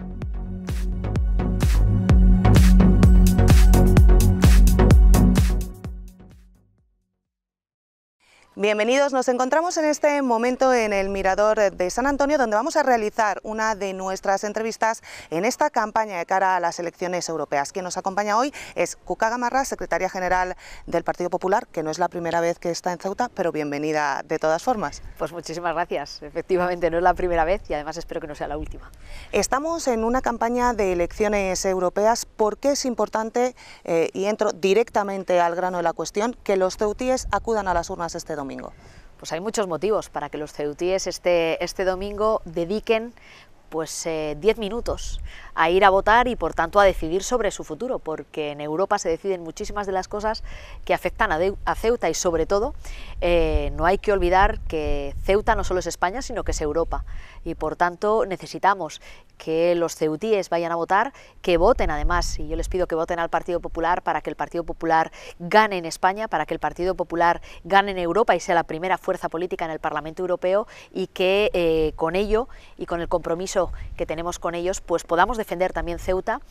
Thank you. Bienvenidos, nos encontramos en este momento en el Mirador de San Antonio donde vamos a realizar una de nuestras entrevistas en esta campaña de cara a las elecciones europeas. Quien nos acompaña hoy es Cuca Gamarra, secretaria general del Partido Popular, que no es la primera vez que está en Ceuta, pero bienvenida de todas formas. Pues muchísimas gracias, efectivamente no es la primera vez y además espero que no sea la última. Estamos en una campaña de elecciones europeas, porque es importante, eh, y entro directamente al grano de la cuestión, que los ceutíes acudan a las urnas este domingo? Pues hay muchos motivos para que los ceutíes este, este domingo dediquen pues 10 eh, minutos a ir a votar y por tanto a decidir sobre su futuro, porque en Europa se deciden muchísimas de las cosas que afectan a, Ceuta y sobre todo eh, no hay que olvidar que Ceuta no solo es España, sino que es Europa y por tanto necesitamos que los ceutíes vayan a votar, que voten además, y yo les pido que voten al Partido Popular para que el Partido Popular gane en España, para que el Partido Popular gane en Europa y sea la primera fuerza política en el Parlamento Europeo y que eh, con ello y con el compromiso que tenemos con ellos, pues podamos defender también Ceuta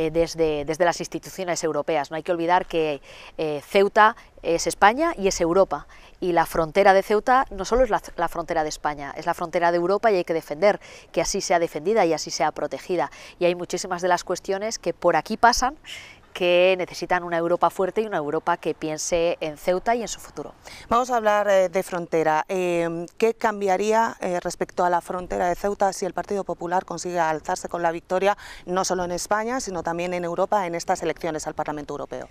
eh, desde, las instituciones europeas. No hay que olvidar que eh, Ceuta es España y es Europa. Y la frontera de Ceuta no solo es la, la, frontera de España, es la frontera de Europa y hay que defender que así sea defendida y así sea protegida. Y hay muchísimas de las cuestiones que por aquí pasan que necesitan una Europa fuerte y una Europa que piense en Ceuta y en su futuro. Vamos a hablar eh, de frontera. Em, ¿Qué cambiaría eh, respecto a la frontera de Ceuta si el Partido Popular consigue alzarse con la victoria no solo en España, sino también en Europa en estas elecciones al Parlamento Europeo?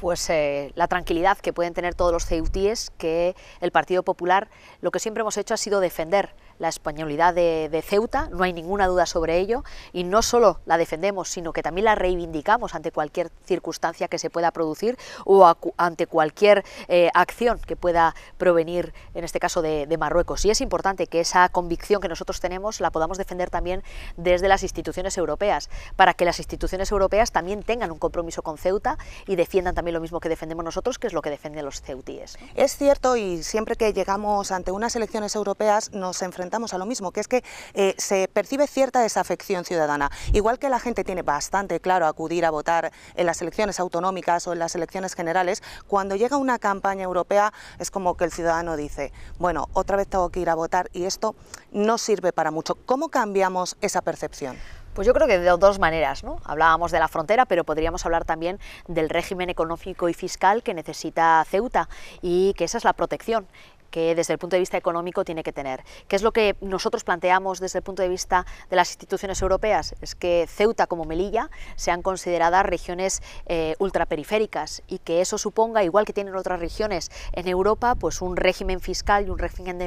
pues eh, la tranquilidad que pueden tener todos los ceutíes que el Partido Popular lo que siempre hemos hecho ha sido defender la españolidad de, Ceuta, no hay ninguna duda sobre ello, y no solo la defendemos, sino que también la reivindicamos ante cualquier circunstancia que se pueda producir o ante cualquier eh, acción que pueda provenir, en este caso, de, Marruecos. Y es importante que esa convicción que nosotros tenemos la podamos defender también desde las instituciones europeas, para que las instituciones europeas también tengan un compromiso con Ceuta y defiendan también lo mismo que defendemos nosotros, que es lo que defienden los ceutíes. Es cierto y siempre que llegamos ante unas elecciones europeas nos enfrentamos a lo mismo, que es que eh, se percibe cierta desafección ciudadana. Igual que la gente tiene bastante claro acudir a votar en las elecciones autonómicas o en las elecciones generales, cuando llega una campaña europea es como que el ciudadano dice, bueno, otra vez tengo que ir a votar y esto no sirve para mucho. ¿Cómo cambiamos esa percepción? Pues yo creo que de dos maneras, ¿no? Hablábamos de la frontera, pero podríamos hablar también del régimen económico y fiscal que necesita Ceuta y que esa es la protección que desde el punto de vista económico tiene que tener. ¿Qué es lo que nosotros planteamos desde el punto de vista de las instituciones europeas? Es que Ceuta como Melilla sean consideradas regiones eh, ultraperiféricas y que eso suponga, igual que tienen otras regiones en Europa, pues un régimen fiscal y un régimen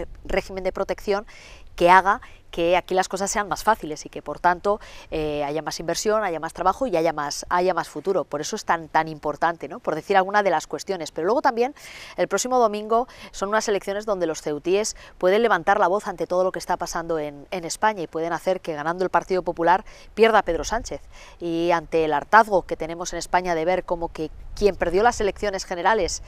de protección que haga que aquí las cosas sean más fáciles y que por tanto eh, haya más inversión, haya más trabajo y haya más, haya más futuro. Por eso es tan, tan importante, ¿no? por decir alguna de las cuestiones. Pero luego también el próximo domingo son unas elecciones donde los ceutíes pueden levantar la voz ante todo lo que está pasando en, España y pueden hacer que ganando el Partido Popular pierda Pedro Sánchez. Y ante el hartazgo que tenemos en España de ver como que quien perdió las elecciones generales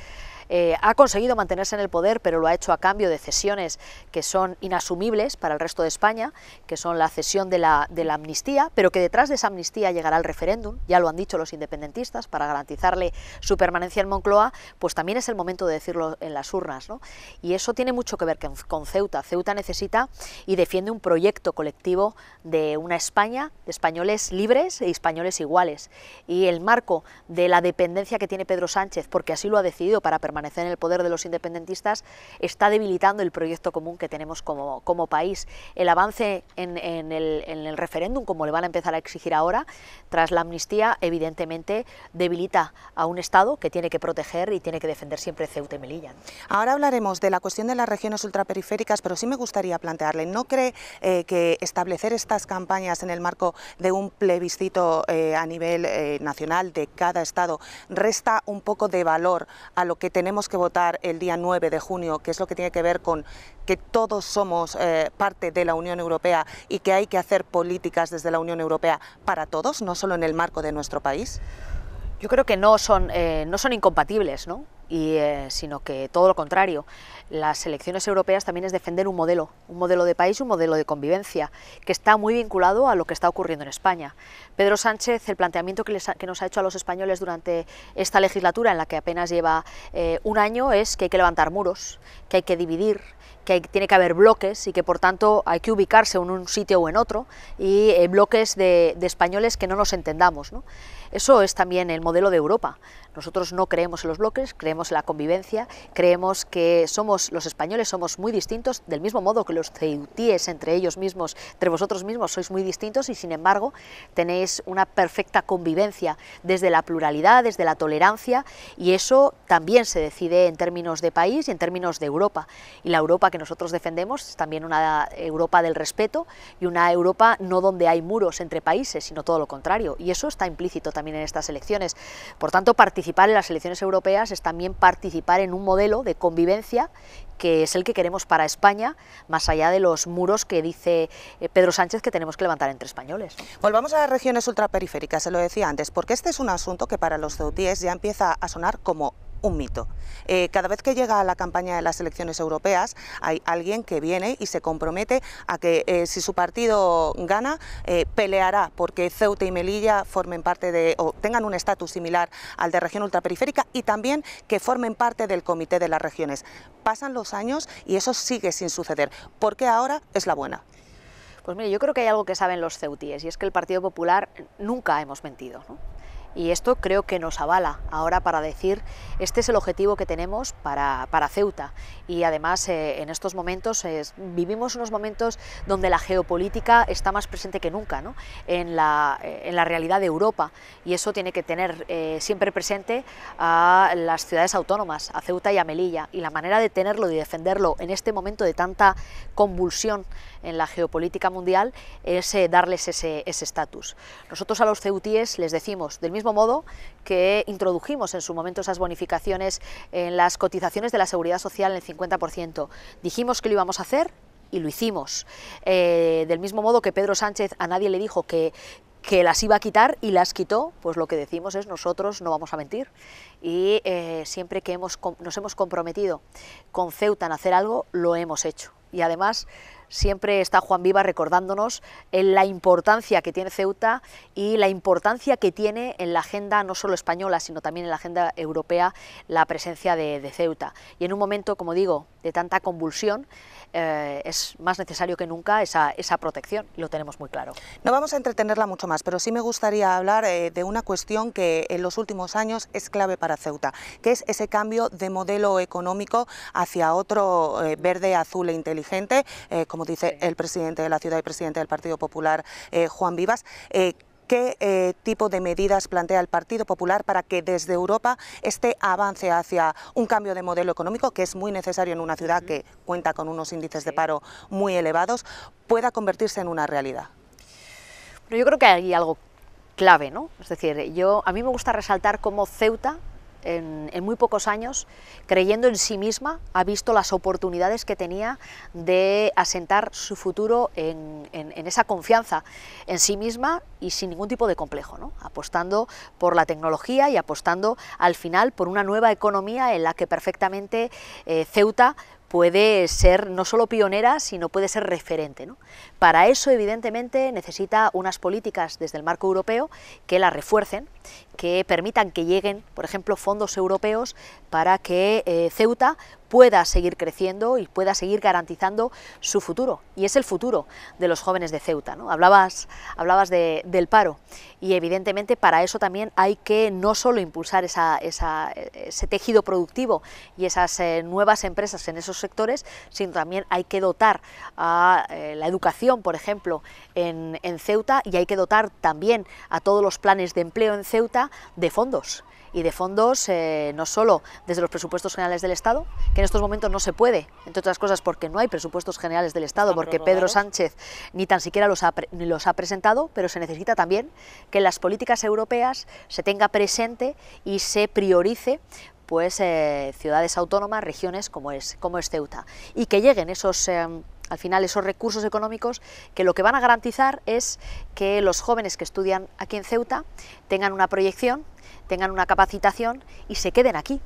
eh, ha conseguido mantenerse en el poder, pero lo ha hecho a cambio de cesiones que son inasumibles para el resto de España, que son la cesión de la, de la amnistía, pero que detrás de esa amnistía llegará el referéndum, ya lo han dicho los independentistas, para garantizarle su permanencia en Moncloa, pues también es el momento de decirlo en las urnas. ¿no? Y eso tiene mucho que ver con Ceuta. Ceuta necesita y defiende un proyecto colectivo de una España, de españoles libres e españoles iguales. Y el marco de la dependencia que tiene Pedro Sánchez, porque así lo ha decidido para permanecer permanecer en el poder de los independentistas está debilitando el proyecto común que tenemos como, como país. El avance en, el, en el referéndum, como le van a empezar a exigir ahora, tras la amnistía, evidentemente debilita a un Estado que tiene que proteger y tiene que defender siempre Ceuta y Melilla. Ahora hablaremos de la cuestión de las regiones ultraperiféricas, pero sí me gustaría plantearle, ¿no cree eh, que establecer estas campañas en el marco de un plebiscito eh, a nivel eh, nacional de cada Estado resta un poco de valor a lo que tenemos tenemos que votar el día 9 de junio, que es lo que tiene que ver con que todos somos eh, parte de la Unión Europea y que hay que hacer políticas desde la Unión Europea para todos, no solo en el marco de nuestro país? Yo creo que no son, eh, no son incompatibles, ¿no? y, eh, sino que todo lo contrario. Las elecciones europeas también es defender un modelo, un modelo de país, un modelo de convivencia, que está muy vinculado a lo que está ocurriendo en España. Pedro Sánchez, el planteamiento que, nos ha hecho a los españoles durante esta legislatura, en la que apenas lleva eh, un año, es que hay que levantar muros, que hay que dividir, que tiene que haber bloques y que por tanto hay que ubicarse en un sitio o en otro y eh, bloques de, españoles que no nos entendamos. Eso es también el modelo de Europa. Nosotros no creemos en los bloques, creemos en la convivencia, creemos que somos los españoles somos muy distintos, del mismo modo que los ceutíes entre ellos mismos, entre vosotros mismos sois muy distintos y sin embargo tenéis una perfecta convivencia desde la pluralidad, desde la tolerancia y eso también se decide en términos de país y en términos de Europa. Y la Europa que nosotros defendemos es también una Europa del respeto y una Europa no donde hay muros entre países, sino todo lo contrario y eso está implícito también en estas elecciones. Por tanto, participar en las elecciones europeas es también participar en un modelo de convivencia que es el que queremos para España, más allá de los muros que dice eh, Pedro Sánchez que tenemos que levantar entre españoles. Volvamos a las regiones ultraperiféricas, se lo decía antes, porque este es un asunto que para los ceutíes ya empieza a sonar como un mito. Eh, cada vez que llega la campaña de las elecciones europeas hay alguien que viene y se compromete a que eh, si su partido gana eh, peleará porque Ceuta y Melilla formen parte de o tengan un estatus similar al de región ultraperiférica y también que formen parte del comité de las regiones. Pasan los años y eso sigue sin suceder. ¿Por qué ahora es la buena? Pues mire, yo creo que hay algo que saben los ceutíes y es que el Partido Popular nunca hemos mentido. Y esto creo que nos avala ahora para decir, este es el objetivo que tenemos para, Ceuta. Y además eh, en estos momentos eh, vivimos unos momentos donde la geopolítica está más presente que nunca eh, en, la, realidad de Europa. Y eso tiene que tener siempre presente a las ciudades autónomas, a Ceuta y a Melilla. Y la manera de tenerlo y defenderlo en este momento de tanta convulsión en la geopolítica mundial es darles ese estatus. Nosotros a los ceutíes les decimos, del mismo mismo modo que introdujimos en su momento esas bonificaciones en las cotizaciones de la seguridad social en el 50%. Dijimos que lo íbamos a hacer y lo hicimos. Eh, del mismo modo que Pedro Sánchez a nadie le dijo que, que las iba a quitar y las quitó, pues lo que decimos es nosotros no vamos a mentir. Y eh, siempre que hemos, nos hemos comprometido con Ceuta en hacer algo, lo hemos hecho. Y además siempre está Juan Viva recordándonos en eh, la importancia que tiene Ceuta y la importancia que tiene en la agenda no solo española, sino también en la agenda europea la presencia de, Ceuta. Y en un momento, como digo, de tanta convulsión, eh, es más necesario que nunca esa, protección, lo tenemos muy claro. No vamos a entretenerla mucho más, pero sí me gustaría hablar eh, de una cuestión que en los últimos años es clave para Ceuta, que es ese cambio de modelo económico hacia otro verde, azul e inteligente, como dice el presidente de la ciudad y presidente del Partido Popular, eh, Juan Vivas. Eh, ¿Qué eh, tipo de medidas plantea el Partido Popular para que desde Europa este avance hacia un cambio de modelo económico, que es muy necesario en una ciudad que cuenta con unos índices de paro muy elevados, pueda convertirse en una realidad? Pero yo creo que hay algo clave, ¿no? Es decir, yo, a mí me gusta resaltar cómo Ceuta en, muy pocos años, creyendo en sí misma, ha visto las oportunidades que tenía de asentar su futuro en, esa confianza en sí misma y sin ningún tipo de complejo, apostando por la tecnología y apostando al final por una nueva economía en la que perfectamente eh, Ceuta puede ser no solo pionera, sino puede ser referente. Para eso, evidentemente, necesita unas políticas desde el marco europeo que la refuercen, que permitan que lleguen, por ejemplo, fondos europeos para que eh, Ceuta pueda seguir creciendo y pueda seguir garantizando su futuro. Y es el futuro de los jóvenes de Ceuta. ¿no? Hablabas, hablabas del paro y evidentemente para eso también hay que no solo impulsar ese tejido productivo y esas eh, nuevas empresas en esos sectores, sino también hay que dotar a eh, la educación, por ejemplo, en Ceuta y hay que dotar también a todos los planes de empleo en Ceuta de fondos y de fondos eh, no solo desde los presupuestos generales del Estado, que en estos momentos no se puede, entre otras cosas porque no hay presupuestos generales del Estado, porque Pedro Sánchez ni tan siquiera los ha, los ha presentado, pero se necesita también que las políticas europeas se tenga presente y se priorice pues eh, ciudades autónomas, regiones como es, como es Ceuta, y que lleguen esos... Eh, al final esos recursos económicos que lo que van a garantizar es que los jóvenes que estudian aquí en Ceuta tengan una proyección tengan una capacitación y se queden aquí,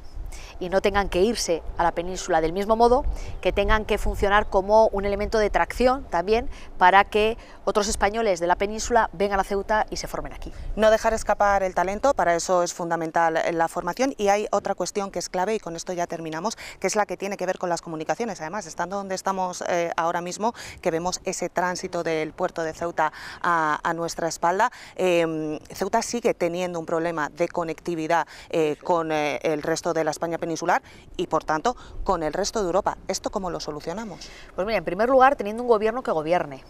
y no tengan que irse a la península del mismo modo, que tengan que funcionar como un elemento de tracción también para que otros españoles de la península vengan a Ceuta y se formen aquí. No dejar escapar el talento, para eso es fundamental la formación y hay otra cuestión que es clave y con esto ya terminamos, que es la que tiene que ver con las comunicaciones. Además, estando donde estamos eh, ahora mismo, que vemos ese tránsito del puerto de Ceuta a, a nuestra espalda, eh, Ceuta sigue teniendo un problema de conectividad eh, con el resto de las España peninsular y, por tanto, con el resto de Europa. ¿Esto cómo lo solucionamos? Pues mira, en primer lugar, teniendo un gobierno que gobierne.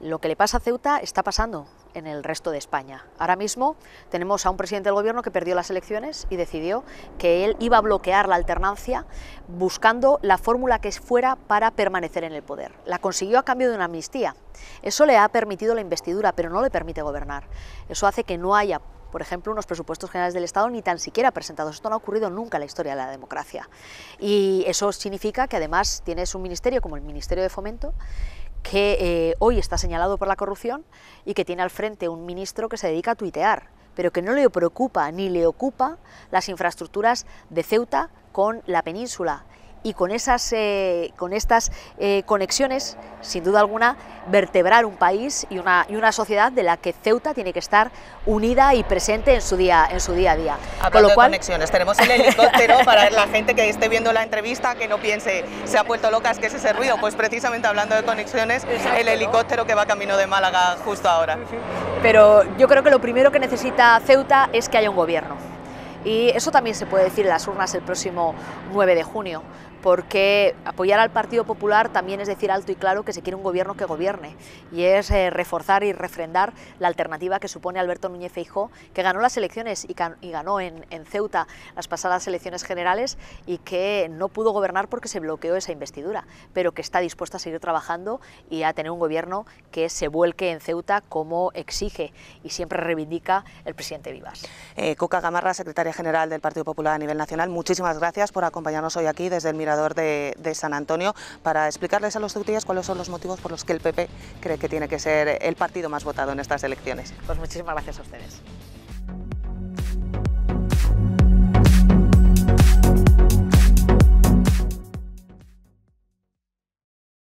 Lo que le pasa a Ceuta está pasando en el resto de España. Ahora mismo tenemos a un presidente del gobierno que perdió las elecciones y decidió que él iba a bloquear la alternancia buscando la fórmula que fuera para permanecer en el poder. La consiguió a cambio de una amnistía. Eso le ha permitido la investidura, pero no le permite gobernar. Eso hace que no haya por ejemplo, unos presupuestos generales del Estado ni tan siquiera presentados. Esto no ha ocurrido nunca en la historia de la democracia. Y eso significa que además tienes un ministerio como el Ministerio de Fomento que eh, hoy está señalado por la corrupción y que tiene al frente un ministro que se dedica a tuitear, pero que no le preocupa ni le ocupa las infraestructuras de Ceuta con la península y con, esas, eh, con estas eh, conexiones, sin duda alguna, vertebrar un país y una, y una sociedad de la que Ceuta tiene que estar unida y presente en su día, en su día a día. con lo conexiones, tenemos el helicóptero para la gente que esté viendo la entrevista, que no piense, se ha vuelto loca, es que es ese ruido, pues precisamente hablando de conexiones, el helicóptero que va camino de Málaga justo ahora. Pero yo creo que lo primero que necesita Ceuta es que haya un gobierno. Y eso también se puede decir en las urnas el próximo 9 de junio porque apoyar al Partido Popular también es decir alto y claro que se quiere un gobierno que gobierne y es eh, reforzar y refrendar la alternativa que supone Alberto Núñez Feijó, que ganó las elecciones y, ganó en, Ceuta las pasadas elecciones generales y que no pudo gobernar porque se bloqueó esa investidura, pero que está dispuesta a seguir trabajando y a tener un gobierno que se vuelque en Ceuta como exige y siempre reivindica el presidente Vivas. Eh, Coca Gamarra, secretaria general del Partido Popular a nivel nacional, muchísimas gracias por acompañarnos hoy aquí desde el Mirador de, San Antonio para explicarles a los ceutillas cuáles son los motivos por los que el PP cree que tiene que ser el partido más votado en estas elecciones. Pues muchísimas gracias a ustedes.